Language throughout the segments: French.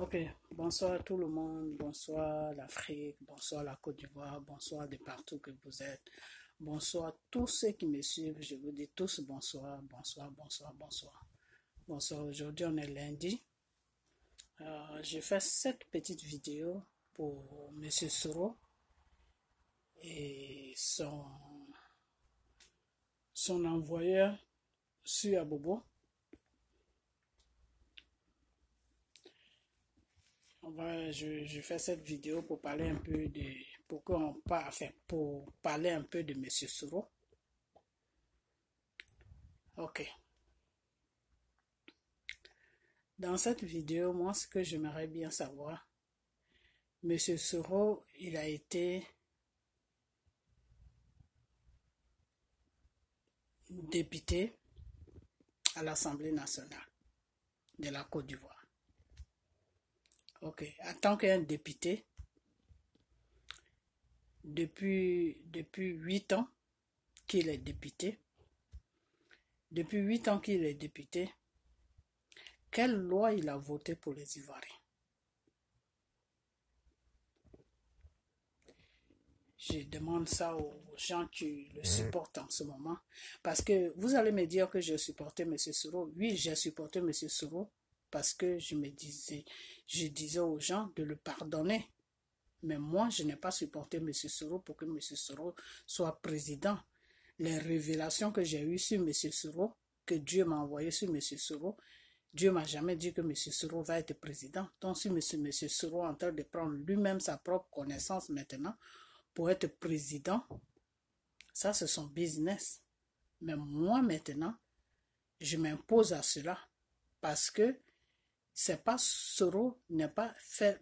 Ok, bonsoir tout le monde, bonsoir l'Afrique, bonsoir la Côte d'Ivoire, bonsoir de partout que vous êtes, bonsoir tous ceux qui me suivent, je vous dis tous bonsoir, bonsoir, bonsoir, bonsoir. Bonsoir, aujourd'hui on est lundi. Euh, je fais cette petite vidéo pour M. Soro et son, son envoyeur à Bobo. je, fais cette vidéo pour parler un peu de pour pour parler un peu de Monsieur Soro. Ok. Dans cette vidéo, moi, ce que j'aimerais bien savoir, Monsieur Soro, il a été député à l'Assemblée nationale de la Côte d'Ivoire. Ok. En tant qu'un député, depuis, depuis ans qu'il est député, depuis huit ans qu'il est député, quelle loi il a voté pour les Ivoiriens Je demande ça aux gens qui le supportent en ce moment. Parce que vous allez me dire que j'ai supporté M. Soro. Oui, j'ai supporté M. Soro parce que je me disais, je disais aux gens de le pardonner. Mais moi, je n'ai pas supporté M. Soro pour que M. Soro soit président. Les révélations que j'ai eues sur M. Soro, que Dieu m'a envoyées sur M. Soro, Dieu m'a jamais dit que M. Soro va être président. Donc, si M. Monsieur, Soro est en train de prendre lui-même sa propre connaissance maintenant pour être président, ça, c'est son business. Mais moi, maintenant, je m'impose à cela parce que c'est pas Soro n'est pas fait.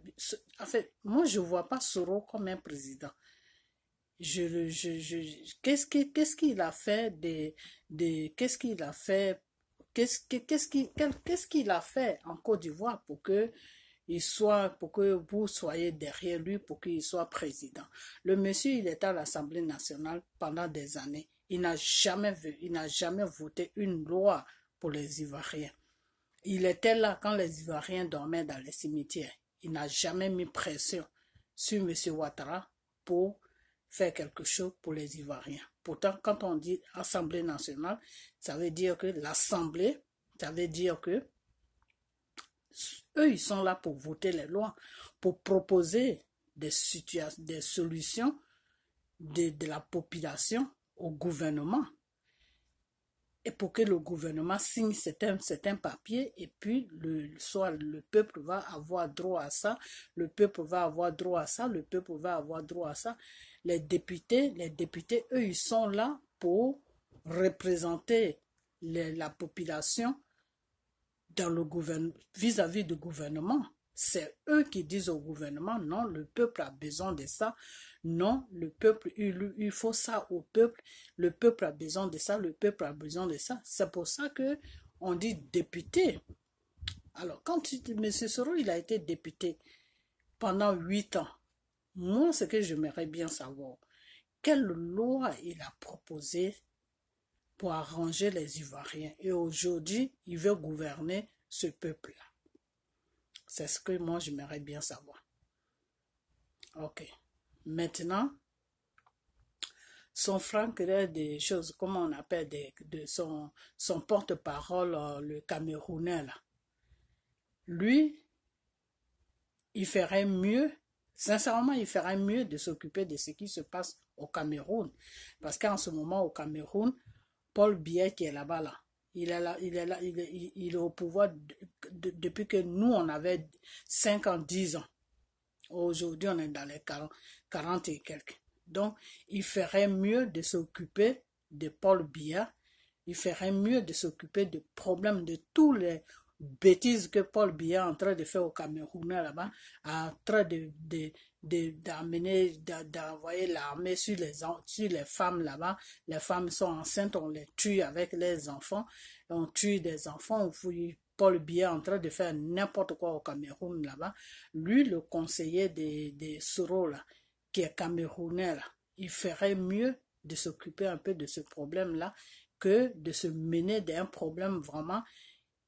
moi je vois pas Soro comme un président. Je, je, je, qu'est-ce qu'il a fait de qu'est-ce qu'il a fait, qu'est-ce quest qu'est-ce qu'il a fait en Côte d'Ivoire pour que il soit, pour que vous soyez derrière lui, pour qu'il soit président. Le monsieur, il est à l'Assemblée nationale pendant des années. Il n'a jamais vu, il n'a jamais voté une loi pour les Ivoiriens. Il était là quand les Ivoiriens dormaient dans les cimetières. Il n'a jamais mis pression sur M. Ouattara pour faire quelque chose pour les Ivoiriens. Pourtant, quand on dit Assemblée nationale, ça veut dire que l'Assemblée, ça veut dire que eux, ils sont là pour voter les lois, pour proposer des, des solutions de la population au gouvernement et pour que le gouvernement signe certains, un papiers et puis le, soit le peuple va avoir droit à ça, le peuple va avoir droit à ça, le peuple va avoir droit à ça. Les députés, les députés, eux, ils sont là pour représenter la population dans le vis à -vis du gouvernement. C'est eux qui disent au gouvernement, non, le peuple a besoin de ça, non, le peuple, il, faut ça au peuple, le peuple a besoin de ça, le peuple a besoin de ça. C'est pour ça que on dit député. Alors, quand M. Soro, il a été député pendant huit ans, moi, ce que j'aimerais bien savoir, quelle loi il a proposé pour arranger les Ivoiriens. Et aujourd'hui, il veut gouverner ce peuple-là. C'est ce que moi, j'aimerais bien savoir. Ok. Maintenant, son franc des choses, comment on appelle, de son, son porte-parole, euh, le Camerounais, Lui, il ferait mieux, sincèrement, il ferait mieux de s'occuper de ce qui se passe au Cameroun. Parce qu'en ce moment, au Cameroun, Paul Biet qui est là-bas, là, il est, là, il, est il, au pouvoir depuis que nous, on avait 5 ans, 10 ans. Aujourd'hui, on est dans les 40, et quelques. Donc, il ferait mieux de s'occuper de Paul Biya. Il ferait mieux de s'occuper des problèmes de toutes les bêtises que Paul Biya est en train de faire au Cameroun là-bas, en train de, d'amener, d'envoyer l'armée sur les, les femmes là-bas. Les femmes sont enceintes, on les tue avec les enfants. On tue des enfants, vous voyez Paul Biya en train de faire n'importe quoi au Cameroun là-bas. Lui, le conseiller des, des Soro, qui est camerounais, il ferait mieux de s'occuper un peu de ce problème-là que de se mener d'un problème vraiment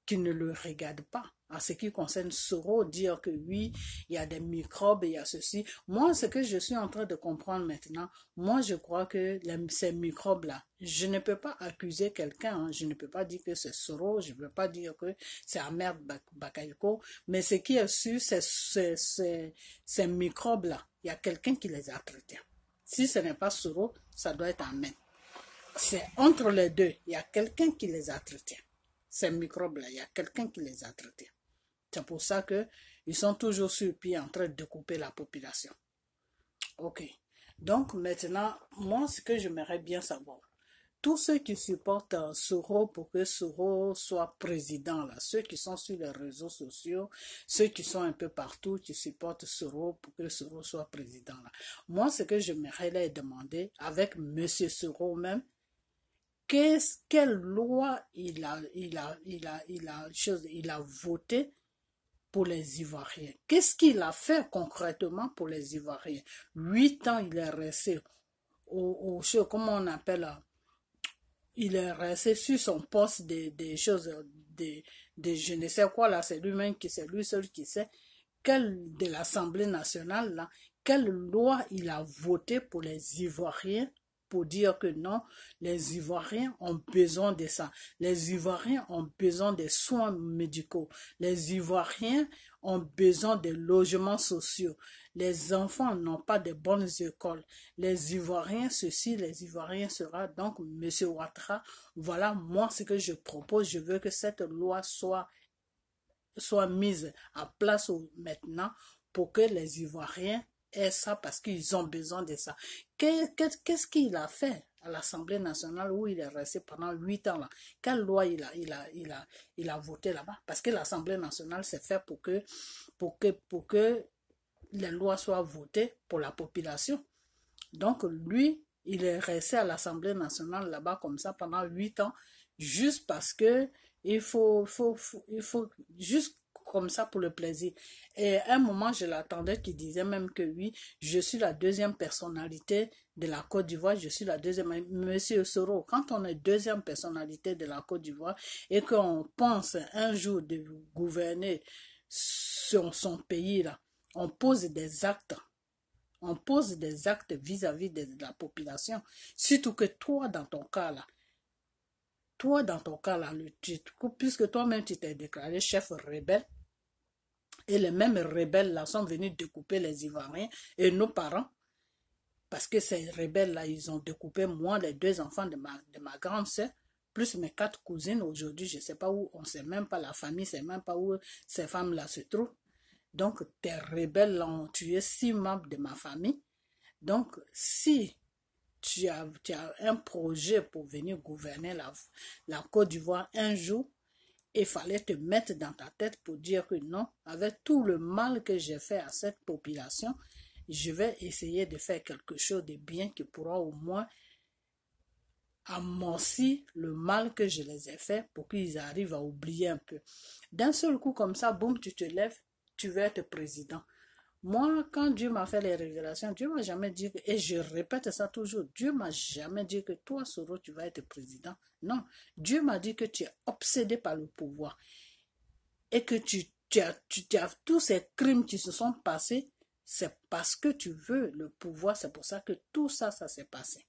qui ne le regarde pas. En ce qui concerne Soro, dire que oui, il y a des microbes, il y a ceci. Moi, ce que je suis en train de comprendre maintenant, moi, je crois que ces microbes-là, je ne peux pas accuser quelqu'un. Hein. Je ne peux pas dire que c'est Soro, je ne peux pas dire que c'est merde Bakayoko. Mais ce qui est sûr, c'est ces microbes-là. Il y a quelqu'un qui les a traités. Si ce n'est pas Soro, ça doit être Amen. C'est entre les deux. Il y a quelqu'un qui les a traités. Ces microbes-là, il y a quelqu'un qui les a traités. C'est pour ça qu'ils sont toujours sur pied en train de couper la population. OK. Donc maintenant, moi, ce que j'aimerais bien savoir, tous ceux qui supportent euh, Soro pour que Soro soit président, là, ceux qui sont sur les réseaux sociaux, ceux qui sont un peu partout, qui supportent Soro pour que Soro soit président, là. Moi, ce que j'aimerais leur demander, avec M. Soro même, qu'est-ce, quelle loi il a, il a, il a, il a, il a voté pour les Ivoiriens. Qu'est-ce qu'il a fait concrètement pour les Ivoiriens Huit ans, il est resté au, au comment on appelle Il est resté sur son poste des, choses, des, je ne sais quoi là, c'est lui-même qui sait, lui seul qui sait, quelle de l'Assemblée nationale là, quelle loi il a voté pour les Ivoiriens pour dire que non, les Ivoiriens ont besoin de ça. Les Ivoiriens ont besoin des soins médicaux. Les Ivoiriens ont besoin des logements sociaux. Les enfants n'ont pas de bonnes écoles. Les Ivoiriens, ceci, les Ivoiriens sera. Donc, Monsieur Ouattara, voilà moi ce que je propose. Je veux que cette loi soit, soit mise à place maintenant pour que les Ivoiriens ça parce qu'ils ont besoin de ça. Qu'est-ce qu'il a fait à l'Assemblée nationale où il est resté pendant huit ans là. Quelle loi il a, il a, il a, il a voté là-bas Parce que l'Assemblée nationale s'est fait pour que, pour que, pour que les lois soient votées pour la population. Donc lui, il est resté à l'Assemblée nationale là-bas comme ça pendant huit ans, juste parce que il faut, faut il faut juste comme ça pour le plaisir. Et à un moment, je l'attendais qui disait même que oui, je suis la deuxième personnalité de la Côte d'Ivoire, je suis la deuxième. Monsieur Soro, quand on est deuxième personnalité de la Côte d'Ivoire et qu'on pense un jour de gouverner son, pays, là, on pose des actes on pose des actes vis-à-vis de la population. Surtout que toi, dans ton cas là, toi, dans ton cas là, puisque toi-même tu t'es déclaré chef rebelle, et les mêmes rebelles-là sont venus découper les Ivoiriens et nos parents. Parce que ces rebelles-là, ils ont découpé moi, les deux enfants de ma, de ma grande sœur, plus mes quatre cousines. Aujourd'hui, je ne sais pas où, on ne sait même pas, la famille ne sait même pas où ces femmes-là se trouvent. Donc, tes rebelles ont tué six membres de ma famille. Donc, si tu as, as un projet pour venir gouverner la, la Côte d'Ivoire un jour, il fallait te mettre dans ta tête pour dire que non, avec tout le mal que j'ai fait à cette population, je vais essayer de faire quelque chose de bien qui pourra au moins amortir le mal que je les ai fait pour qu'ils arrivent à oublier un peu. D'un seul coup comme ça, boum, tu te lèves, tu veux être président. Moi, quand Dieu m'a fait les révélations, Dieu m'a jamais dit, et je répète ça toujours, Dieu m'a jamais dit que toi, Soro, tu vas être président. Non, Dieu m'a dit que tu es obsédé par le pouvoir et que tu, tu as tous ces crimes qui se sont passés, c'est parce que tu veux le pouvoir, c'est pour ça que tout ça, ça s'est passé.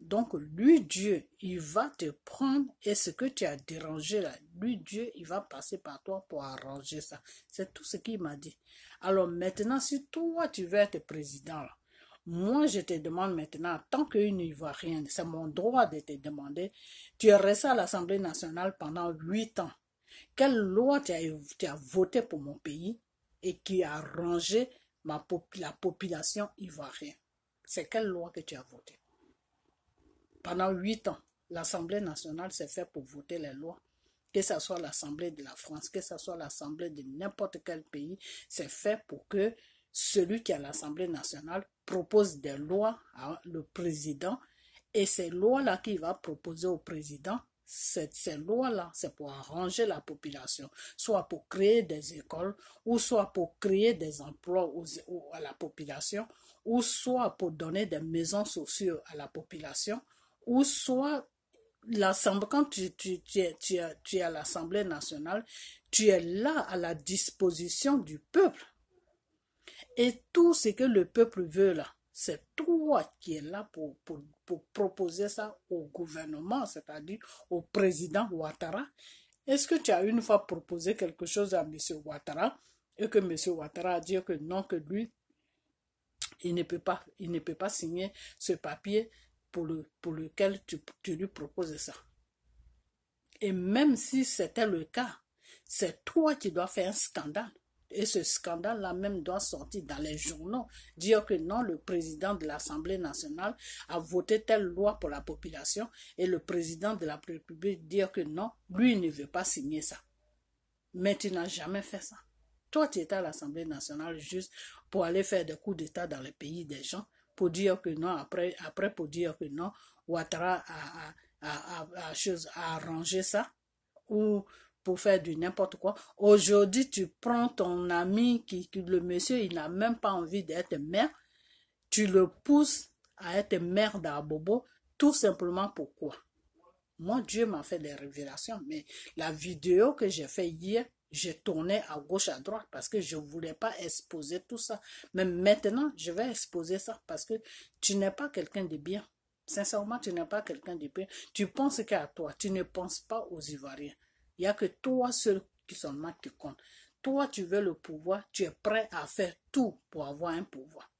Donc, lui, Dieu, il va te prendre et ce que tu as dérangé là, lui, Dieu, il va passer par toi pour arranger ça. C'est tout ce qu'il m'a dit. Alors maintenant, si toi, tu veux être président moi, je te demande maintenant, tant qu'une Ivoirienne, c'est mon droit de te demander, tu es resté à l'Assemblée nationale pendant huit ans. Quelle loi tu as, tu votée pour mon pays et qui a rangé ma, la population ivoirienne? C'est quelle loi que tu as votée? Pendant huit ans, l'Assemblée nationale s'est faite pour voter les lois. Que ce soit l'Assemblée de la France, que ce soit l'Assemblée de n'importe quel pays, c'est fait pour que celui qui a l'Assemblée nationale propose des lois à le président. Et ces lois-là qu'il va proposer au président, ces lois-là, c'est pour arranger la population, soit pour créer des écoles, ou soit pour créer des emplois à la population, ou soit pour donner des maisons sociales à la population, ou soit l'Assemblée, quand tu, tu, es, à l'Assemblée nationale, tu es là à la disposition du peuple. Et tout ce que le peuple veut là, c'est toi qui es là pour, pour, proposer ça au gouvernement, c'est-à-dire au président Ouattara. Est-ce que tu as une fois proposé quelque chose à M. Ouattara et que M. Ouattara a dit que non, que lui, il ne peut pas, il ne peut pas signer ce papier pour, le, pour lequel tu, lui proposes ça. Et même si c'était le cas, c'est toi qui dois faire un scandale. Et ce scandale-là même doit sortir dans les journaux, dire que non, le président de l'Assemblée nationale a voté telle loi pour la population et le président de la République dire que non, lui ne veut pas signer ça. Mais tu n'as jamais fait ça. Toi, tu étais à l'Assemblée nationale juste pour aller faire des coups d'État dans les pays des gens pour dire que non, après, après pour dire que non, Ouattara a, a, a, chose, arrangé ça, ou pour faire du n'importe quoi. Aujourd'hui, tu prends ton ami, qui, le monsieur, il n'a même pas envie d'être maire, tu le pousses à être maire d'Abobo, tout simplement pourquoi Moi Dieu m'a fait des révélations, mais la vidéo que j'ai fait hier, je tournais à gauche, à droite parce que je ne voulais pas exposer tout ça. Mais maintenant, je vais exposer ça parce que tu n'es pas quelqu'un de bien. Sincèrement, tu n'es pas quelqu'un de bien. Tu penses qu'à toi, tu ne penses pas aux Ivoiriens. Il n'y a que toi seul qui seulement qui compte. Toi, tu veux le pouvoir, tu es prêt à faire tout pour avoir un pouvoir.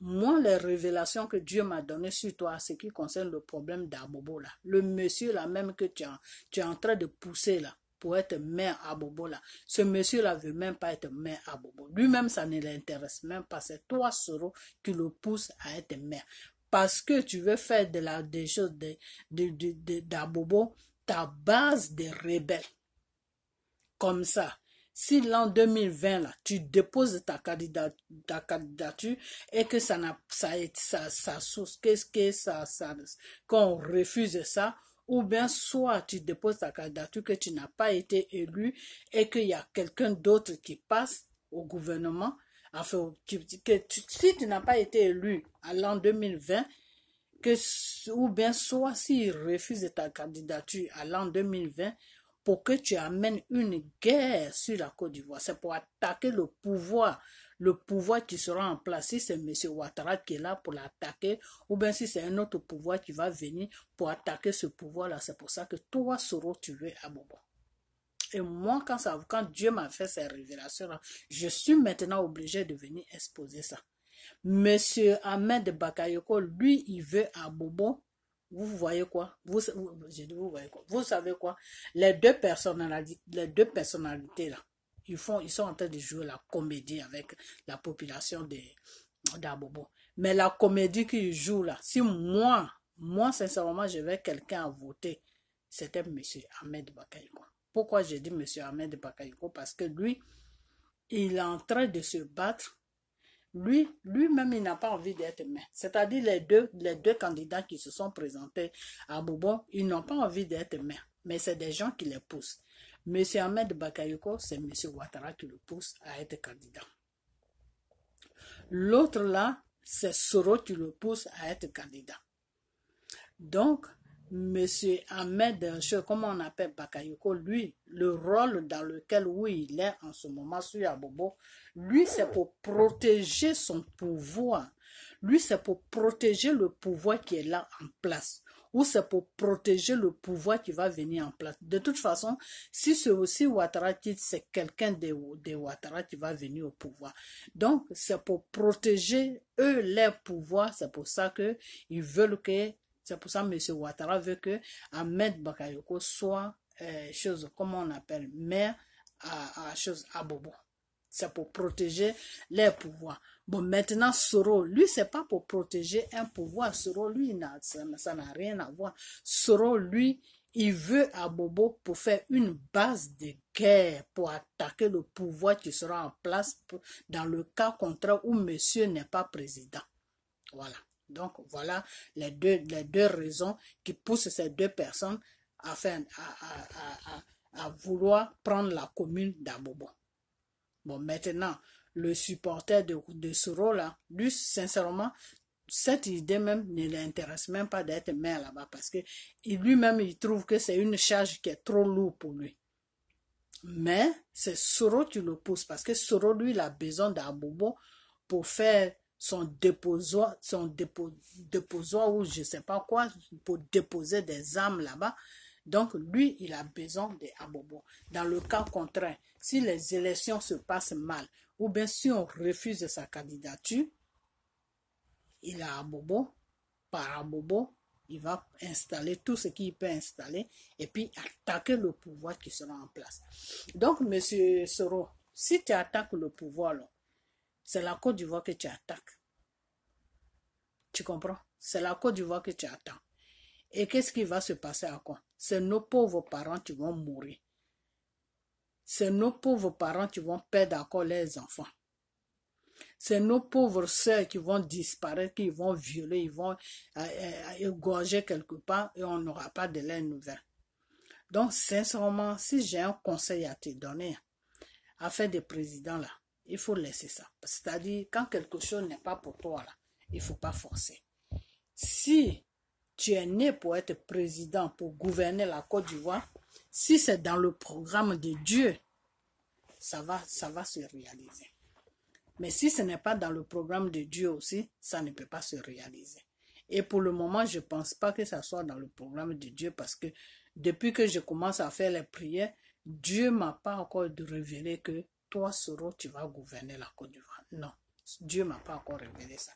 Moi, les révélations que Dieu m'a données sur toi, ce qui concerne le problème d'Abobo, là, le monsieur là même que tu es en train de pousser là, pour être maire à Bobo là. Ce monsieur-là veut même pas être maire à Bobo. Lui-même, ça ne l'intéresse même pas. C'est toi, Soro, qui le pousse à être maire. Parce que tu veux faire de la, des choses d'Abobo, de, ta base de rebelles. Comme ça. Si l'an 2020, là, tu déposes ta, ta candidature et que ça n'a, ça, ça, ça, ce que ça, ça, qu'on refuse ça, ou bien soit tu déposes ta candidature que tu n'as pas été élu et qu'il y a quelqu'un d'autre qui passe au gouvernement. Enfin, que si tu n'as pas été élu à l'an 2020, que, ou bien soit s'il refuse ta candidature à l'an 2020, pour que tu amènes une guerre sur la Côte d'Ivoire. C'est pour attaquer le pouvoir le pouvoir qui sera en place, si c'est M. Ouattara qui est là pour l'attaquer, ou bien si c'est un autre pouvoir qui va venir pour attaquer ce pouvoir-là, c'est pour ça que toi Soro, tu veux à Bobo. Et moi, quand, Dieu m'a fait ces révélations-là, je suis maintenant obligé de venir exposer ça. Monsieur Ahmed Bakayoko, lui, il veut à Bobo vous voyez quoi vous, savez quoi les deux personnalités là, ils, ils sont en train de jouer la comédie avec la population d'Abobo. Mais la comédie qu'ils jouent là, si moi, moi sincèrement, je vais quelqu'un à voter, c'était M. Ahmed Bakayoko. Pourquoi j'ai dit M. Ahmed Bakayoko Parce que lui, il est en train de se battre. Lui, lui-même, il n'a pas envie d'être maire. C'est-à-dire les deux, les deux candidats qui se sont présentés à Bobo, ils n'ont pas envie d'être maire. Mais c'est des gens qui les poussent. M. Ahmed Bakayoko, c'est Monsieur Ouattara qui le pousse à être candidat. L'autre là, c'est Soro qui le pousse à être candidat. Donc, Monsieur Ahmed, je, comment on appelle Bakayoko, lui, le rôle dans lequel oui, il est en ce moment sur Abobo, lui, c'est pour protéger son pouvoir. Lui, c'est pour protéger le pouvoir qui est là en place ou c'est pour protéger le pouvoir qui va venir en place. De toute façon, si c'est aussi Ouattara, c'est quelqu'un des de Ouattara qui va venir au pouvoir. Donc, c'est pour protéger eux, leur pouvoir. C'est pour ça ils veulent que, c'est pour ça que M. Ouattara veut que Ahmed Bakayoko soit, euh, chose, comment on appelle, maire à, à chose à Bobo. C'est pour protéger leur pouvoir. Bon, maintenant, Soro, lui, c'est pas pour protéger un pouvoir. Soro, lui, ça n'a rien à voir. Soro, lui, il veut à Bobo pour faire une base de guerre, pour attaquer le pouvoir qui sera en place dans le cas contraire où monsieur n'est pas président. Voilà. Donc, voilà les deux, les deux raisons qui poussent ces deux personnes à vouloir prendre la commune d'Abobo. Bon, maintenant, le supporter de, de Soro lui, sincèrement, cette idée même ne l'intéresse même pas d'être maire là-bas parce que lui-même, il trouve que c'est une charge qui est trop lourde pour lui. Mais c'est Soro qui le pousse parce que Soro, lui, il a besoin d'Abobo pour faire son déposoir, son déposoir ou je sais pas quoi, pour déposer des armes là-bas. Donc, lui, il a besoin des Dans le cas contraire, si les élections se passent mal, ou bien si on refuse sa candidature, il a un bobo, par un bobo, il va installer tout ce qu'il peut installer et puis attaquer le pouvoir qui sera en place. Donc, Monsieur Soro, si tu attaques le pouvoir, c'est la Côte d'Ivoire que tu attaques. Tu comprends C'est la Côte d'Ivoire que tu attends. Et qu'est-ce qui va se passer à quoi C'est nos pauvres parents qui vont mourir c'est nos pauvres parents qui vont perdre encore leurs enfants. C'est nos pauvres sœurs qui vont disparaître, qui vont violer, ils vont euh, euh, égorger quelque part et on n'aura pas de laine nouvelles. Donc, sincèrement, si j'ai un conseil à te donner, à faire des présidents là, il faut laisser ça. C'est-à-dire, quand quelque chose n'est pas pour toi là, il faut pas forcer. Si tu es né pour être président, pour gouverner la Côte d'Ivoire, si c'est dans le programme de Dieu, ça va, ça va se réaliser. Mais si ce n'est pas dans le programme de Dieu aussi, ça ne peut pas se réaliser. Et pour le moment, je ne pense pas que ça soit dans le programme de Dieu parce que depuis que je commence à faire les prières, Dieu m'a pas encore révélé que toi, Soro, tu vas gouverner la Côte d'Ivoire. Non, Dieu m'a pas encore révélé ça.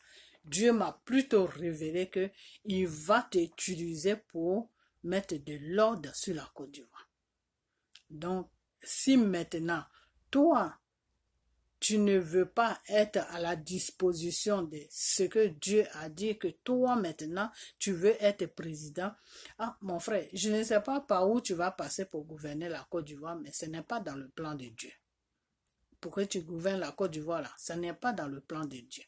Dieu m'a plutôt révélé que il va t'utiliser pour mettre de l'ordre sur la Côte d'Ivoire. Donc, si maintenant, toi, tu ne veux pas être à la disposition de ce que Dieu a dit, que toi maintenant, tu veux être président. Ah, mon frère, je ne sais pas par où tu vas passer pour gouverner la Côte d'Ivoire, mais ce n'est pas dans le plan de Dieu. Pour que tu gouvernes la Côte d'Ivoire, là, ce n'est pas dans le plan de Dieu.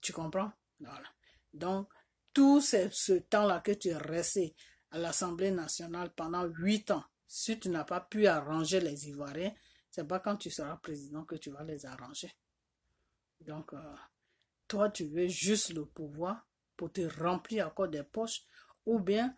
Tu comprends? Voilà. Donc, tout ce temps-là que tu es resté à l'Assemblée nationale pendant huit ans, si tu n'as pas pu arranger les Ivoiriens, ce n'est pas quand tu seras président que tu vas les arranger. Donc, euh, toi, tu veux juste le pouvoir pour te remplir encore des poches ou bien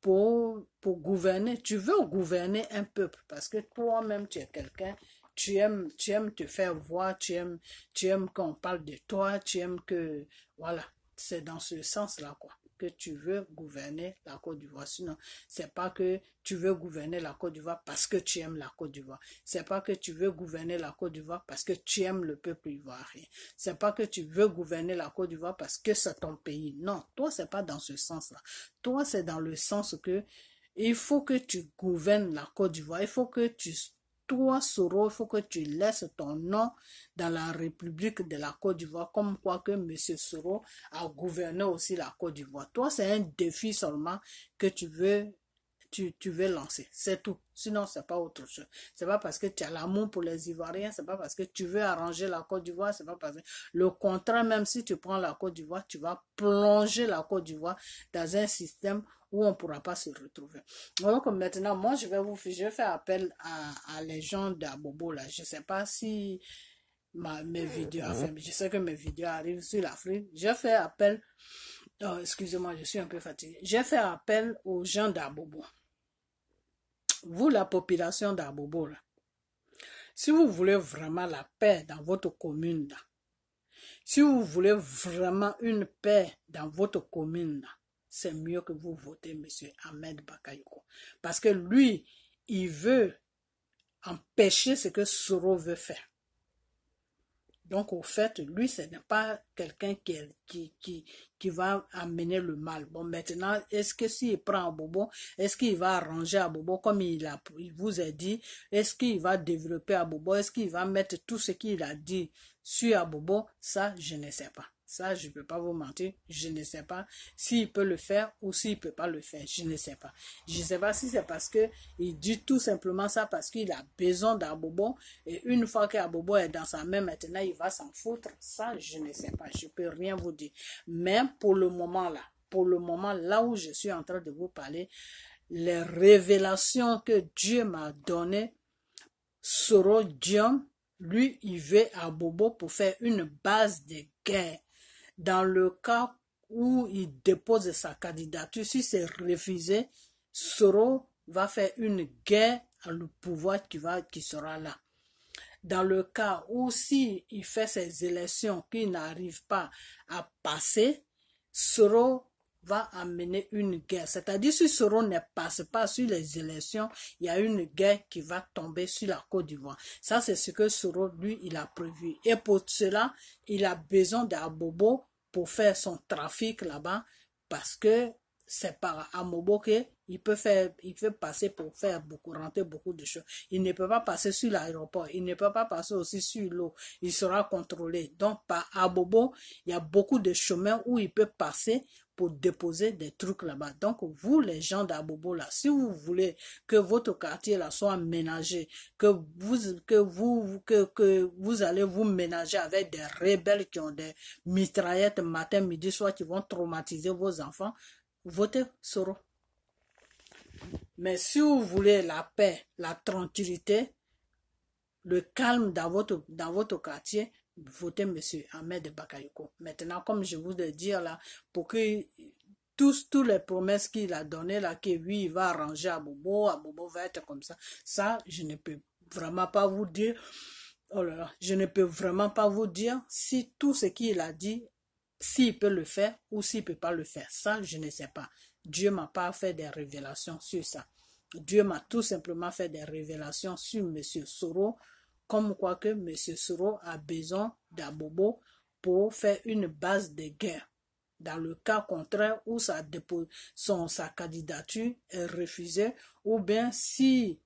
pour, gouverner. Tu veux gouverner un peuple parce que toi-même, tu es quelqu'un tu aimes, tu te faire voir, tu aimes, tu aimes qu'on parle de toi, tu aimes que, voilà, c'est dans ce sens-là, quoi tu veux gouverner la Côte d'Ivoire. Sinon, c'est pas que tu veux gouverner la Côte d'Ivoire parce que tu aimes la Côte d'Ivoire. C'est pas que tu veux gouverner la Côte d'Ivoire parce que tu aimes le peuple ivoirien. C'est pas que tu veux gouverner la Côte d'Ivoire parce que c'est ton pays. Non, toi c'est pas dans ce sens-là. Toi c'est dans le sens que il faut que tu gouvernes la Côte d'Ivoire. Il faut que tu toi, Soro, il faut que tu laisses ton nom dans la République de la Côte d'Ivoire, comme quoi que M. Soro a gouverné aussi la Côte d'Ivoire. Toi, c'est un défi seulement que tu veux tu, veux lancer. C'est tout. Sinon, ce n'est pas autre chose. Ce n'est pas parce que tu as l'amour pour les Ivoiriens, ce n'est pas parce que tu veux arranger la Côte d'Ivoire, c'est pas parce que... Le contraire, même si tu prends la Côte d'Ivoire, tu vas plonger la Côte d'Ivoire dans un système où on ne pourra pas se retrouver. Donc maintenant, moi, je vais vous je fais appel à, les gens d'Abobo, là. Je sais pas si mes vidéos, enfin, je sais que mes vidéos arrivent sur l'Afrique. Je fais appel, oh, excusez-moi, je suis un peu fatiguée. J'ai fait appel aux gens d'Abobo vous la population d'Abobo, si vous voulez vraiment la paix dans votre commune, si vous voulez vraiment une paix dans votre commune, c'est mieux que vous votez M. Ahmed Bakayoko. Parce que lui, il veut empêcher ce que Soro veut faire. Donc, au fait, lui, ce n'est pas quelqu'un qui, qui, qui, va amener le mal. Bon, maintenant, est-ce que s'il prend Bobo, est-ce qu'il va arranger à Bobo comme il, a, vous a dit Est-ce qu'il va développer à Bobo Est-ce qu'il va mettre tout ce qu'il a dit sur à Bobo Ça, je ne sais pas. Ça, je ne peux pas vous mentir. Je ne sais pas s'il peut le faire ou s'il ne peut pas le faire. Je ne sais pas. Je ne sais pas si c'est parce qu'il dit tout simplement ça parce qu'il a besoin d'Abobo. Et une fois qu'Abobo est dans sa main, maintenant, il va s'en foutre. Ça, je ne sais pas. Je ne peux rien vous dire. Mais pour le moment là, pour le moment là où je suis en train de vous parler, les révélations que Dieu m'a données seront Dion, lui, il veut Abobo pour faire une base de guerre dans le cas où il dépose sa candidature, si c'est refusé, Soro va faire une guerre à le pouvoir qui, qui sera là. Dans le cas où si il fait ses élections qui n'arrive pas à passer, Soro va amener une guerre. C'est-à-dire si Soro ne passe pas sur les élections, il y a une guerre qui va tomber sur la Côte d'Ivoire. Ça, c'est ce que Soro, lui, il a prévu. Et pour cela, il a besoin d'Abobo pour faire son trafic là-bas parce que c'est par Amobo qu'il peut faire, il peut passer pour faire beaucoup, rentrer beaucoup de choses. Il ne peut pas passer sur l'aéroport, il ne peut pas passer aussi sur l'eau, il sera contrôlé. Donc, par Abobo, il y a beaucoup de chemins où il peut passer pour déposer des trucs là-bas. Donc, vous, les gens d'Abobo, là, si vous voulez que votre quartier, là, soit ménagé, que vous, que vous, que, vous allez vous ménager avec des rebelles qui ont des mitraillettes matin, midi, soir, qui vont traumatiser vos enfants, votez Soro. Mais si vous voulez la paix, la tranquillité, le calme dans votre, dans votre quartier, voter monsieur Ahmed Bakayoko. Maintenant, comme je vous le dis là, pour que tous, toutes les promesses qu'il a données là, que lui, il va arranger à Bobo, à Bobo va être comme ça, ça, je ne peux vraiment pas vous dire. Oh là je ne peux vraiment pas vous dire si tout ce qu'il a dit, s'il peut le faire ou s'il ne peut pas le faire. Ça, je ne sais pas. Dieu m'a pas fait des révélations sur ça. Dieu m'a tout simplement fait des révélations sur M. Soro, comme quoi que M. Soro a besoin d'Abobo pour faire une base de guerre. Dans le cas contraire où sa, sa candidature est refusée ou bien si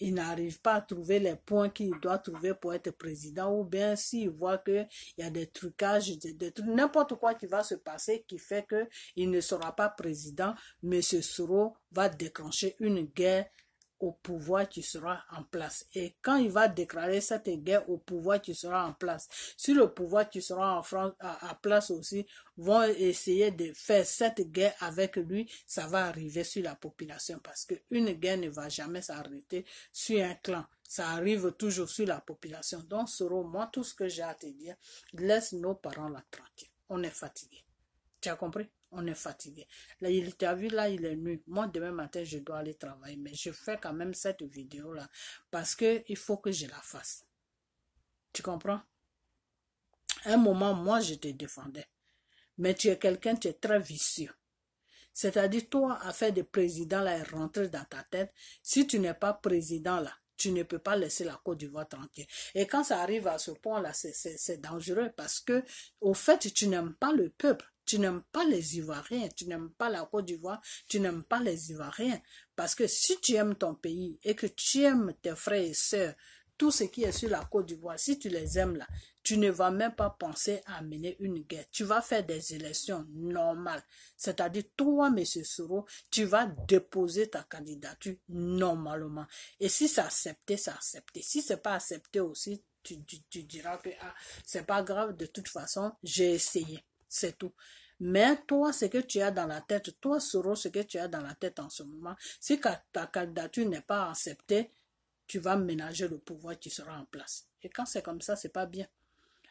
il n'arrive pas à trouver les points qu'il doit trouver pour être président, ou bien s'il voit qu'il y a des trucages, n'importe quoi qui va se passer qui fait qu'il ne sera pas président, M. Soro va déclencher une guerre au pouvoir, tu seras en place. Et quand il va déclarer cette guerre au pouvoir, tu seras en place. Sur le pouvoir, tu seras en place aussi, vont essayer de faire cette guerre avec lui, ça va arriver sur la population parce qu'une guerre ne va jamais s'arrêter sur un clan. Ça arrive toujours sur la population. Donc, Soro, moi, tout ce que j'ai à te dire, laisse nos parents la tranquille. On est fatigués. Tu as compris? on est fatigué. Là, il t'a vu, là, il est nu. Moi, demain matin, je dois aller travailler, mais je fais quand même cette vidéo-là parce que il faut que je la fasse. Tu comprends? un moment, moi, je te défendais. Mais tu es quelqu'un, tu es très vicieux. C'est-à-dire, toi, affaire de président, là, est rentrée dans ta tête. Si tu n'es pas président, là, tu ne peux pas laisser la Côte d'Ivoire tranquille. Et quand ça arrive à ce point-là, c'est dangereux parce que, au fait, tu n'aimes pas le peuple, tu n'aimes pas les Ivoiriens, tu n'aimes pas la Côte d'Ivoire, tu n'aimes pas les Ivoiriens. Parce que si tu aimes ton pays et que tu aimes tes frères et sœurs tout ce qui est sur la Côte d'Ivoire, si tu les aimes là, tu ne vas même pas penser à mener une guerre. Tu vas faire des élections normales. C'est-à-dire, toi, M. Soro, tu vas déposer ta candidature normalement. Et si c'est accepté, c'est accepté. Si c'est pas accepté aussi, tu, diras que ah, c'est pas grave, de toute façon, j'ai essayé. C'est tout. Mais toi, ce que tu as dans la tête, toi, Soro, ce que tu as dans la tête en ce moment, si ta candidature n'est pas acceptée, tu vas ménager le pouvoir qui sera en place. Et quand c'est comme ça, c'est pas bien.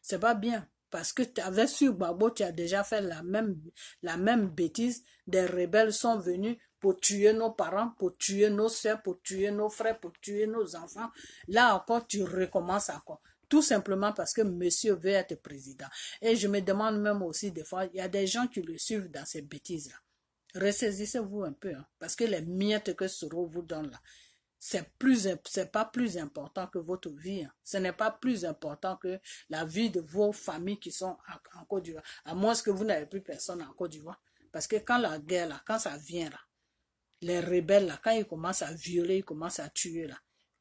C'est pas bien. Parce que tu avais sur Babo, tu as déjà fait la même, la même bêtise. Des rebelles sont venus pour tuer nos parents, pour tuer nos soeurs, pour tuer nos frères, pour tuer nos enfants. Là encore, tu recommences encore. Tout simplement parce que monsieur veut être président. Et je me demande même aussi des fois, il y a des gens qui le suivent dans ces bêtises-là. Ressaisissez-vous un peu, hein, parce que les miettes que Soro vous donne là, c'est plus c'est pas plus important que votre vie. Hein. Ce n'est pas plus important que la vie de vos familles qui sont en Côte d'Ivoire. À moins que vous n'avez plus personne en Côte d'Ivoire. Parce que quand la guerre, là, quand ça vient, là, les rebelles, là, quand ils commencent à violer, ils commencent à tuer, là,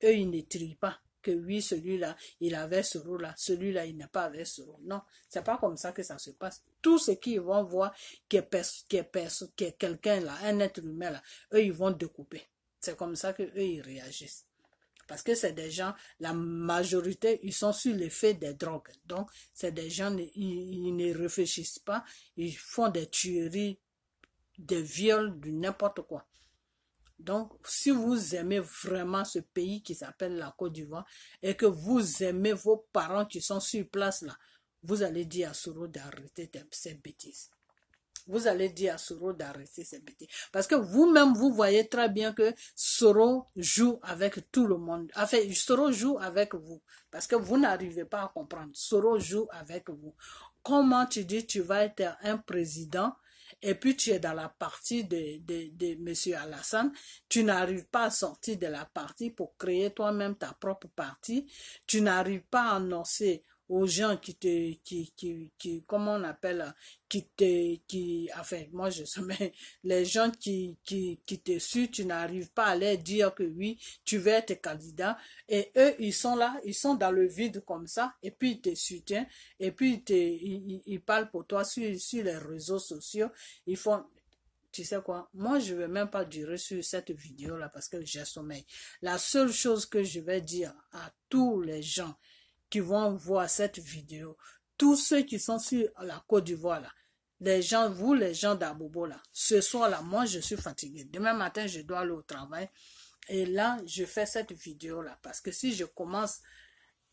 eux, ils ne trient pas que oui, celui-là, il avait ce rôle-là, celui-là, il n'est pas avec ce rôle. Non, c'est pas comme ça que ça se passe. Tout ce qu'ils vont voir qui y qui quelqu'un là, un être humain là, eux, ils vont découper. C'est comme ça que ils réagissent. Parce que c'est des gens, la majorité, ils sont sur l'effet des drogues. Donc, c'est des gens, ils, ne réfléchissent pas, ils font des tueries, des viols, du n'importe quoi. Donc, si vous aimez vraiment ce pays qui s'appelle la Côte d'Ivoire et que vous aimez vos parents qui sont sur place là, vous allez dire à Soro d'arrêter ces bêtises vous allez dire à Soro d'arrêter ses bêtises. Parce que vous-même, vous voyez très bien que Soro joue avec tout le monde. Enfin, Soro joue avec vous. Parce que vous n'arrivez pas à comprendre. Soro joue avec vous. Comment tu dis tu vas être un président et puis tu es dans la partie de, de M. Alassane, tu n'arrives pas à sortir de la partie pour créer toi-même ta propre partie, tu n'arrives pas à annoncer aux gens qui te, qui, qui, qui, comment on appelle, qui te, qui, enfin, moi je sais, les gens qui, qui, qui te suivent, tu n'arrives pas à leur dire que oui, tu veux être candidat. Et eux, ils sont là, ils sont dans le vide comme ça, et puis ils te soutiennent, et puis ils, ils, parlent pour toi sur, sur les réseaux sociaux. Ils font, tu sais quoi, moi je vais même pas durer sur cette vidéo là parce que j'ai sommeil. La seule chose que je vais dire à tous les gens qui vont voir cette vidéo, tous ceux qui sont sur la Côte d'Ivoire là, les gens, vous les gens d'Abobo là, ce soir là, moi je suis fatigué. Demain matin, je dois aller au travail. Et là, je fais cette vidéo là parce que si je commence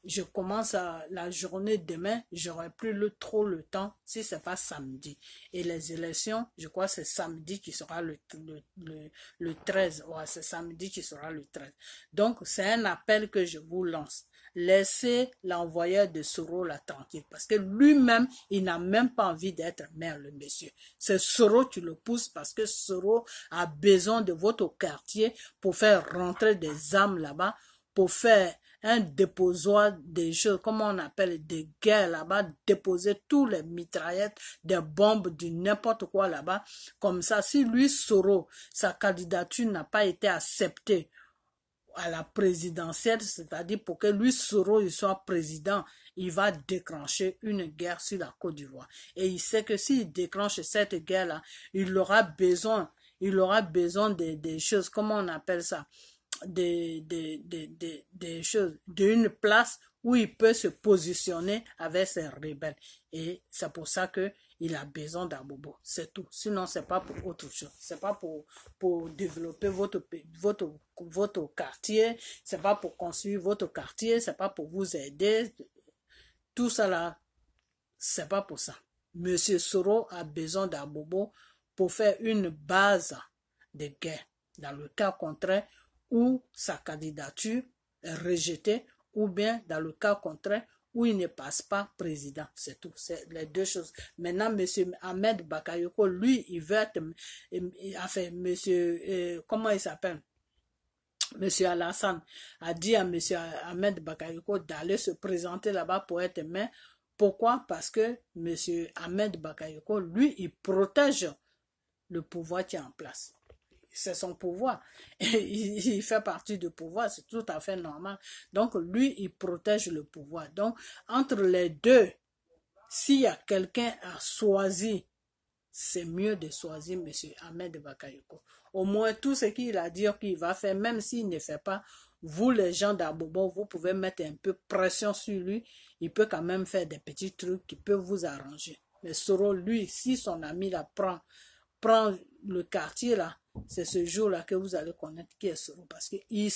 je commence la journée demain, j'aurai plus le, trop le temps si ce n'est pas samedi. Et les élections, je crois que c'est samedi qui sera le, le, 13. Ouais, c'est samedi qui sera le 13. Donc, c'est un appel que je vous lance laissez l'envoyeur de Soro la tranquille parce que lui-même, il n'a même pas envie d'être maire, le monsieur. C'est Soro qui le pousse parce que Soro a besoin de votre quartier pour faire rentrer des âmes là-bas, pour faire un déposoir des jeux, comment on appelle, des guerres là-bas, déposer tous les mitraillettes, des bombes, du n'importe quoi là-bas. Comme ça, si lui, Soro, sa candidature n'a pas été acceptée à la présidentielle, c'est-à-dire pour que lui, Soro soit président, il va déclencher une guerre sur la Côte d'Ivoire. Et il sait que s'il déclenche cette guerre-là, il aura besoin, il aura besoin des, choses, comment on appelle ça, des choses, d'une place où il peut se positionner avec ses rebelles. Et c'est pour ça que il a besoin d'un bobo. C'est tout. Sinon, n'est pas pour autre chose. C'est pas pour, pour développer votre, votre, votre quartier. C'est pas pour construire votre quartier. C'est pas pour vous aider. Tout ça là, c'est pas pour ça. Monsieur Soro a besoin d'un bobo pour faire une base de guerre. Dans le cas contraire, où sa candidature est rejetée, ou bien dans le cas contraire, où il ne passe pas président. C'est tout. C'est les deux choses. Maintenant, Monsieur Ahmed Bakayoko, lui, il veut être, euh, enfin, Monsieur, euh, comment il s'appelle? Monsieur Alassane a dit à Monsieur Ahmed Bakayoko d'aller se présenter là-bas pour être maire. Pourquoi? Parce que Monsieur Ahmed Bakayoko, lui, il protège le pouvoir qui est en place c'est son pouvoir. il fait partie du pouvoir, c'est tout à fait normal. Donc lui, il protège le pouvoir. Donc entre les deux, s'il y a quelqu'un à choisir, c'est mieux de choisir M. Ahmed Bakayoko. Au moins tout ce qu'il a dit qu'il va faire, même s'il ne fait pas, vous les gens d'Abobo, vous pouvez mettre un peu pression sur lui. Il peut quand même faire des petits trucs qui peuvent vous arranger. Mais Soro, lui, si son ami la prend le quartier là, c'est ce jour-là que vous allez connaître qui est Soro parce qu'il il,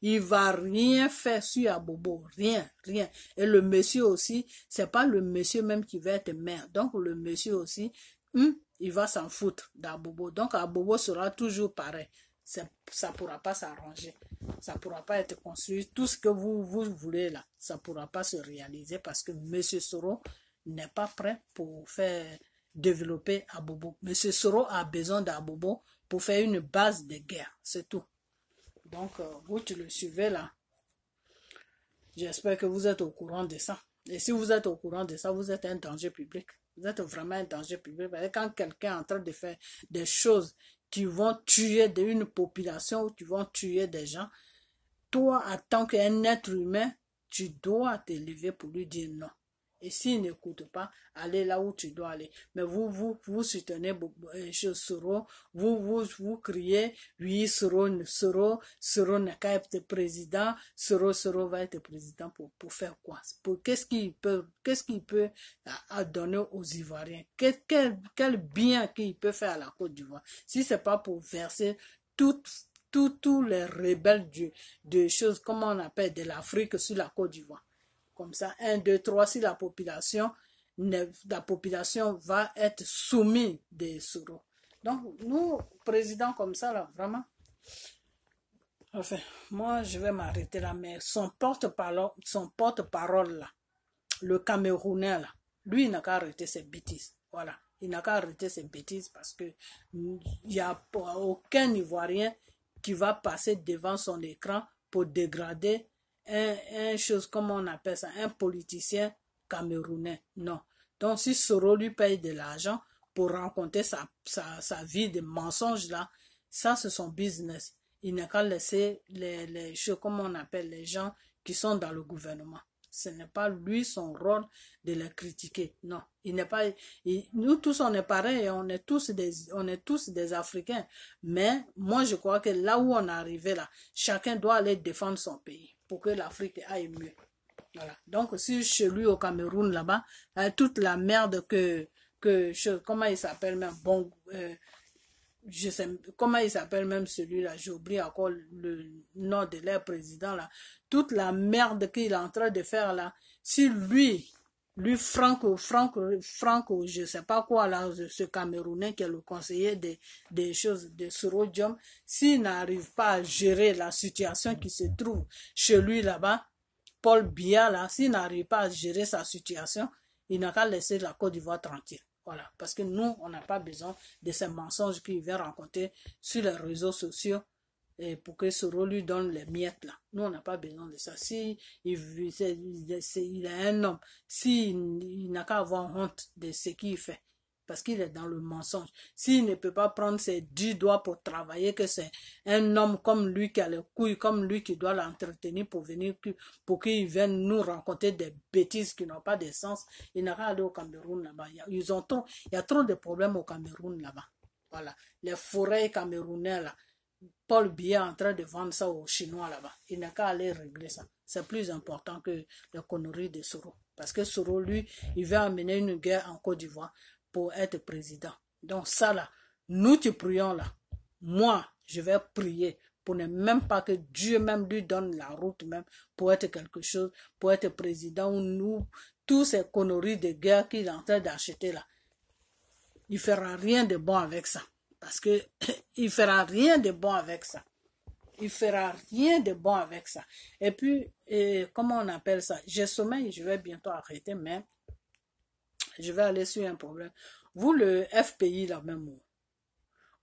il, va rien faire sur Abobo, rien, rien. Et le monsieur aussi, c'est pas le monsieur même qui va être maire. Donc le monsieur aussi, hmm, il va s'en foutre d'Abobo. Donc Abobo sera toujours pareil. Ça, ne pourra pas s'arranger. Ça pourra pas être construit. Tout ce que vous, voulez là, ça pourra pas se réaliser parce que monsieur Soro n'est pas prêt pour faire développer Abobo. Monsieur Soro a besoin d'Abobo pour faire une base de guerre, c'est tout. Donc, euh, vous, tu le suivez là. J'espère que vous êtes au courant de ça. Et si vous êtes au courant de ça, vous êtes un danger public. Vous êtes vraiment un danger public. quand quelqu'un est en train de faire des choses qui vont tuer une population ou qui vont tuer des gens, toi, en tant qu'un être humain, tu dois te lever pour lui dire non. Et s'ils n'écoutent pas, allez là où tu dois aller. Mais vous, vous, vous soutenez euh, Soro, vous, vous, vous criez, oui, Soro, Soro, Soro n'a qu'à être président, Soro, Soro va être président pour, pour faire quoi? Pour qu'est-ce qu'il peut, qu'est-ce qu'il peut à, euh, donner aux Ivoiriens? Quel, quel, bien qu'il peut faire à la Côte d'Ivoire? Si c'est pas pour verser tout tous les rebelles de, de choses, comment on appelle, de l'Afrique sur la Côte d'Ivoire comme ça, 1, 2, 3, si la population, la population va être soumise des suros. Donc, nous, présidents comme ça, là, vraiment, enfin, moi, je vais m'arrêter là, mais son porte-parole, son porte-parole, là, le Camerounais, là, lui, il n'a qu'à arrêter ses bêtises. Voilà. Il n'a qu'à arrêter ses bêtises parce que il n'y a aucun Ivoirien qui va passer devant son écran pour dégrader un, chose, comment on appelle ça, un politicien camerounais. Non. Donc, si Soro lui paye de l'argent pour rencontrer sa, sa, sa, vie de mensonge là, ça, c'est son business. Il n'a qu'à laisser les, les choses, comment on appelle les gens qui sont dans le gouvernement. Ce n'est pas lui son rôle de les critiquer. Non, il n'est pas. nous tous on est pareil, on est tous des, on est tous des Africains. Mais moi je crois que là où on est arrivé là, chacun doit aller défendre son pays pour que l'Afrique aille mieux. Voilà. Donc, si chez lui au Cameroun, là-bas, euh, toute la merde que, que comment il s'appelle même, bon, euh, je sais, comment il s'appelle même celui-là, j'oublie encore le nom de leur président, là, toute la merde qu'il est en train de faire, là, si lui, lui Franco, Franco, Franco, je sais pas quoi là, ce Camerounais qui est le conseiller des, des choses de Surodium, s'il n'arrive pas à gérer la situation qui se trouve chez lui là-bas, Paul Biya là, s'il n'arrive pas à gérer sa situation, il n'a qu'à laisser la Côte d'Ivoire tranquille. Voilà, parce que nous, on n'a pas besoin de ces mensonges qu'il vient rencontrer sur les réseaux sociaux pour que Soro lui donne les miettes là. Nous, on n'a pas besoin de ça. Si il, est, un homme, s'il n'a qu'à avoir honte de ce qu'il fait, parce qu'il est dans le mensonge, s'il ne peut pas prendre ses dix doigts pour travailler, que c'est un homme comme lui qui a le couilles, comme lui qui doit l'entretenir pour venir, pour qu'il vienne nous raconter des bêtises qui n'ont pas de sens, il n'a qu'à aller au Cameroun là-bas. Ils il y a trop de problèmes au Cameroun là-bas. Voilà. Les forêts camerounaises là Paul est en train de vendre ça aux Chinois là-bas. Il n'a qu'à aller régler ça. C'est plus important que les conneries de Soro. Parce que Soro, lui, il veut amener une guerre en Côte d'Ivoire pour être président. Donc ça là, nous te prions là, moi, je vais prier pour ne même pas que Dieu même lui donne la route même pour être quelque chose, pour être président ou nous, tous ces conneries de guerre qu'il est en train d'acheter là. Il fera rien de bon avec ça. Parce qu'il ne fera rien de bon avec ça. Il ne fera rien de bon avec ça. Et puis, comment on appelle ça J'ai sommeil, je vais bientôt arrêter, mais je vais aller sur un problème. Vous, le FPI, là même,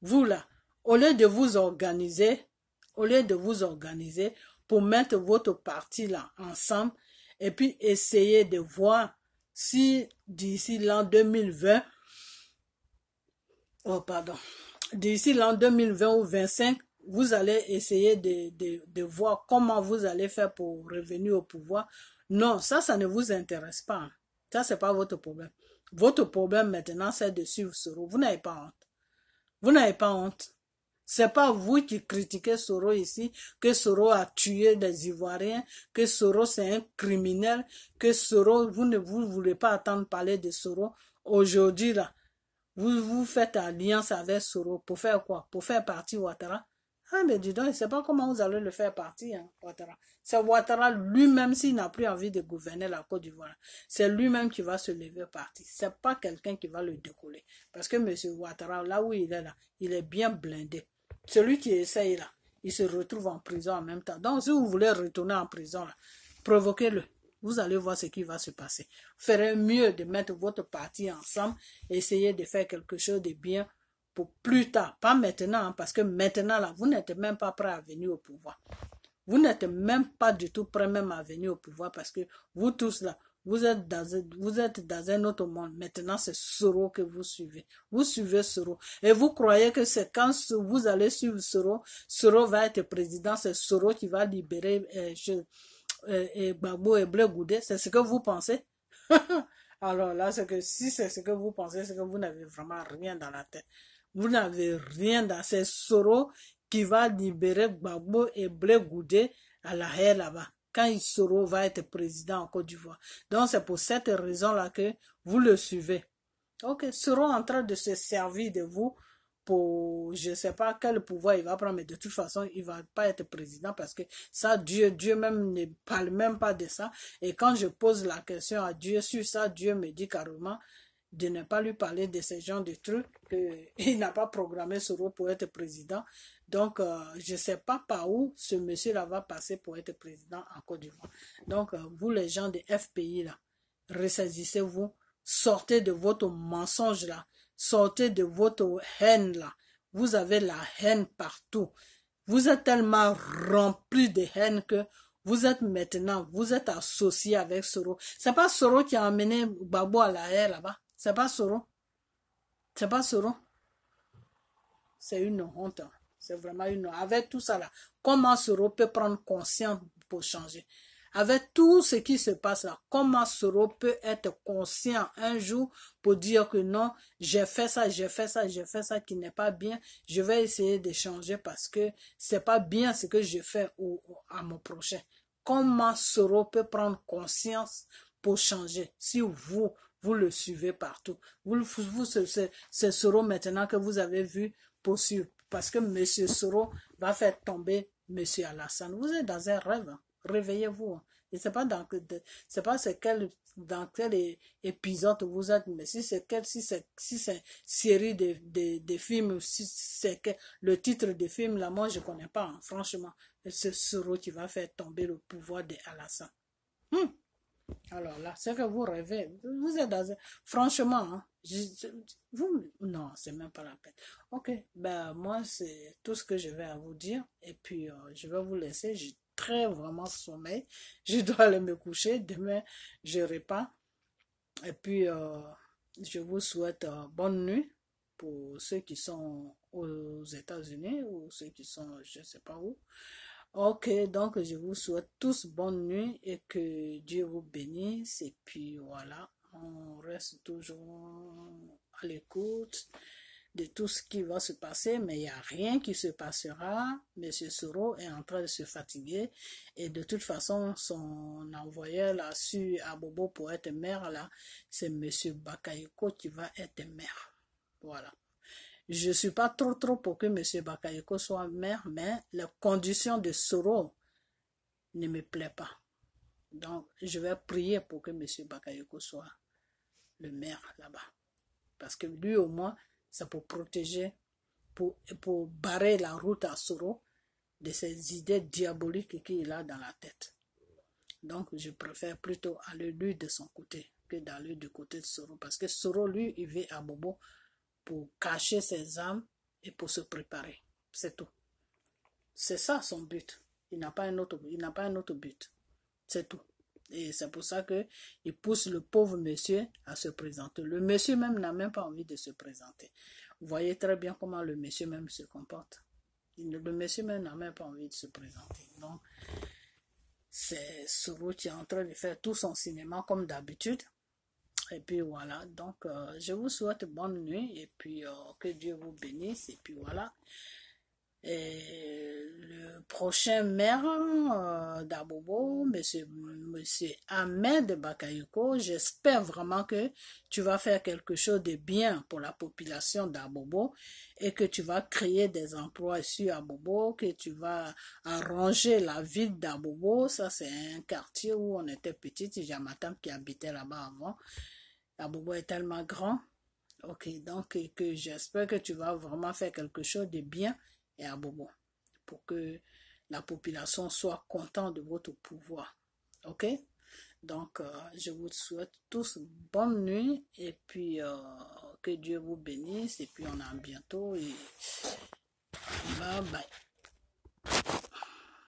vous, là, au lieu de vous organiser, au lieu de vous organiser pour mettre votre parti là ensemble et puis essayer de voir si d'ici l'an 2020, oh pardon, d'ici l'an 2020 ou 2025, vous allez essayer de, de, de, voir comment vous allez faire pour revenir au pouvoir. Non, ça, ça ne vous intéresse pas. Hein. Ça, n'est pas votre problème. Votre problème maintenant, c'est de suivre Soro. Vous n'avez pas honte. Vous n'avez pas honte. C'est pas vous qui critiquez Soro ici, que Soro a tué des Ivoiriens, que Soro c'est un criminel, que Soro, vous ne vous voulez pas attendre parler de Soro. Aujourd'hui, là, vous vous faites alliance avec Soro pour faire quoi Pour faire partie Ouattara Ah, mais dis donc, je ne sais pas comment vous allez le faire partie, hein, Ouattara. C'est Ouattara lui-même s'il n'a plus envie de gouverner la Côte d'Ivoire. C'est lui-même qui va se lever parti. Ce n'est pas quelqu'un qui va le décoller. Parce que M. Ouattara, là où il est là, il est bien blindé. Celui qui essaye là, il se retrouve en prison en même temps. Donc, si vous voulez retourner en prison, provoquez-le. Vous allez voir ce qui va se passer. Vous ferez mieux de mettre votre parti ensemble, essayer de faire quelque chose de bien pour plus tard, pas maintenant, hein, parce que maintenant, là, vous n'êtes même pas prêt à venir au pouvoir. Vous n'êtes même pas du tout prêt même à venir au pouvoir parce que vous tous là, vous êtes dans, vous êtes dans un autre monde. Maintenant, c'est Soro que vous suivez. Vous suivez Soro. Et vous croyez que c'est quand vous allez suivre Soro, Soro va être président, c'est Soro qui va libérer, euh, euh, et Gbagbo et Blé c'est ce que vous pensez Alors là, c'est que si c'est ce que vous pensez, c'est que vous n'avez vraiment rien dans la tête. Vous n'avez rien dans ces Soro qui va libérer Babo et Blé à la haie là-bas quand il Soro va être président en Côte d'Ivoire. Donc c'est pour cette raison-là que vous le suivez. Ok, Soro en train de se servir de vous je je sais pas quel pouvoir il va prendre, mais de toute façon, il va pas être président parce que ça, Dieu, Dieu même ne parle même pas de ça. Et quand je pose la question à Dieu sur ça, Dieu me dit carrément de ne pas lui parler de ce genre de trucs, qu'il n'a pas programmé eux pour être président. Donc, euh, je ne sais pas par où ce monsieur-là va passer pour être président en Côte d'Ivoire. Donc, euh, vous, les gens des FPI, là, ressaisissez-vous, sortez de votre mensonge, là, Sortez de votre haine là. Vous avez la haine partout. Vous êtes tellement rempli de haine que vous êtes maintenant, vous êtes associé avec Soro. C'est pas Soro qui a amené Babo à la haine là-bas. C'est pas Soro. C'est pas Soro. C'est une honte. Hein. C'est vraiment une honte. Avec tout ça là, comment Soro peut prendre conscience pour changer? Avec tout ce qui se passe là, comment Soro peut être conscient un jour pour dire que non, j'ai fait ça, j'ai fait ça, j'ai fait ça qui n'est pas bien. Je vais essayer de changer parce que c'est pas bien ce que je fais à mon prochain. Comment Soro peut prendre conscience pour changer si vous, vous le suivez partout. Vous, vous c'est Soro maintenant que vous avez vu pour Parce que M. Soro va faire tomber M. Alassane. Vous êtes dans un rêve. Hein? Réveillez-vous. Hein. Je ne sais pas dans, c'est pas quel, dans quel épisode vous êtes, mais si c'est quel, si c'est, si série de, de, de films, si c'est le titre de film, là, moi, je connais pas, hein. franchement. C'est Soro qui va faire tomber le pouvoir de hum. Alors là, c'est que vous rêvez. Vous êtes Franchement, Non, hein, je, n'est vous... Non, c'est même pas la peine. Ok, ben moi, c'est tout ce que je vais vous dire. Et puis, euh, je vais vous laisser très vraiment sommeil. Je dois aller me coucher. Demain, je repars. Et puis, euh, je vous souhaite euh, bonne nuit pour ceux qui sont aux États-Unis ou ceux qui sont je ne sais pas où. Ok, donc je vous souhaite tous bonne nuit et que Dieu vous bénisse. Et puis voilà, on reste toujours à l'écoute de tout ce qui va se passer, mais il n'y a rien qui se passera. Monsieur Soro est en train de se fatiguer et de toute façon, son envoyé là à Bobo pour être maire là, c'est Monsieur Bakayoko qui va être maire. Voilà. Je ne suis pas trop trop pour que Monsieur Bakayoko soit maire, mais la condition de Soro ne me plaît pas. Donc, je vais prier pour que Monsieur Bakayoko soit le maire là-bas. Parce que lui, au moins, c'est pour protéger, pour, pour barrer la route à Soro de ses idées diaboliques qu'il a dans la tête. Donc, je préfère plutôt aller lui de son côté que d'aller du côté de Soro. Parce que Soro, lui, il vit à Bobo pour cacher ses âmes et pour se préparer. C'est tout. C'est ça son but. Il n'a pas il n'a pas un autre but. C'est tout. Et c'est pour ça qu'il pousse le pauvre monsieur à se présenter. Le monsieur même n'a même pas envie de se présenter. Vous voyez très bien comment le monsieur même se comporte. Le monsieur même n'a même pas envie de se présenter. Donc, c'est Soro qui est en train de faire tout son cinéma comme d'habitude. Et puis voilà, donc euh, je vous souhaite bonne nuit et puis euh, que Dieu vous bénisse. Et puis voilà, et le prochain maire euh, d'Abobo, monsieur, Ahmed Ahmed Bakayoko, j'espère vraiment que tu vas faire quelque chose de bien pour la population d'Abobo et que tu vas créer des emplois sur Abobo, que tu vas arranger la ville d'Abobo. Ça, c'est un quartier où on était petit. J'ai ma tante qui habitait là-bas avant. Abobo est tellement grand. Ok, donc que j'espère que tu vas vraiment faire quelque chose de bien et à Bobo pour que la population soit contente de votre pouvoir. OK Donc, euh, je vous souhaite tous bonne nuit et puis euh, que Dieu vous bénisse et puis on a bientôt et bye bye.